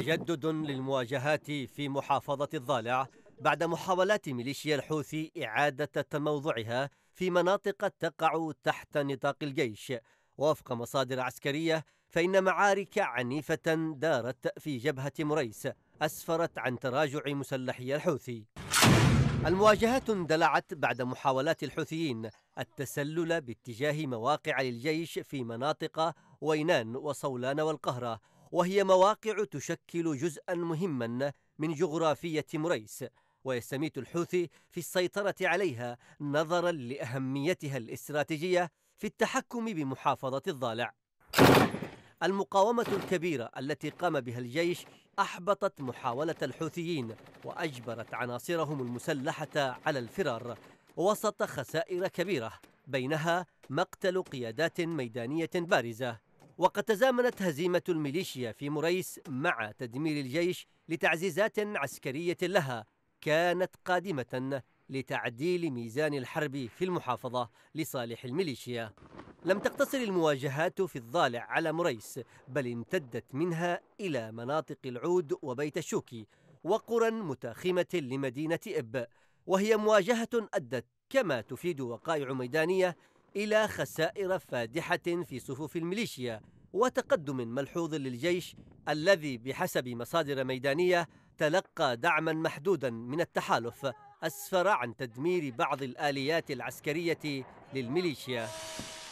تجدد للمواجهات في محافظة الضالع بعد محاولات ميليشيا الحوثي إعادة تموضعها في مناطق تقع تحت نطاق الجيش ووفق مصادر عسكرية فإن معارك عنيفة دارت في جبهة مريس أسفرت عن تراجع مسلحي الحوثي المواجهات اندلعت بعد محاولات الحوثيين التسلل باتجاه مواقع للجيش في مناطق وينان وصولان والقهرة وهي مواقع تشكل جزءا مهما من جغرافية مريس ويستميت الحوثي في السيطرة عليها نظرا لأهميتها الاستراتيجية في التحكم بمحافظة الضالع المقاومة الكبيرة التي قام بها الجيش أحبطت محاولة الحوثيين وأجبرت عناصرهم المسلحة على الفرار وسط خسائر كبيرة بينها مقتل قيادات ميدانية بارزة وقد تزامنت هزيمة الميليشيا في مريس مع تدمير الجيش لتعزيزات عسكرية لها كانت قادمة لتعديل ميزان الحرب في المحافظة لصالح الميليشيا لم تقتصر المواجهات في الضالع على مريس بل امتدت منها إلى مناطق العود وبيت الشوكي وقرى متاخمة لمدينة إب وهي مواجهة أدت كما تفيد وقائع ميدانية إلى خسائر فادحة في صفوف الميليشيا وتقدم ملحوظ للجيش الذي بحسب مصادر ميدانية تلقى دعما محدودا من التحالف أسفر عن تدمير بعض الآليات العسكرية للميليشيا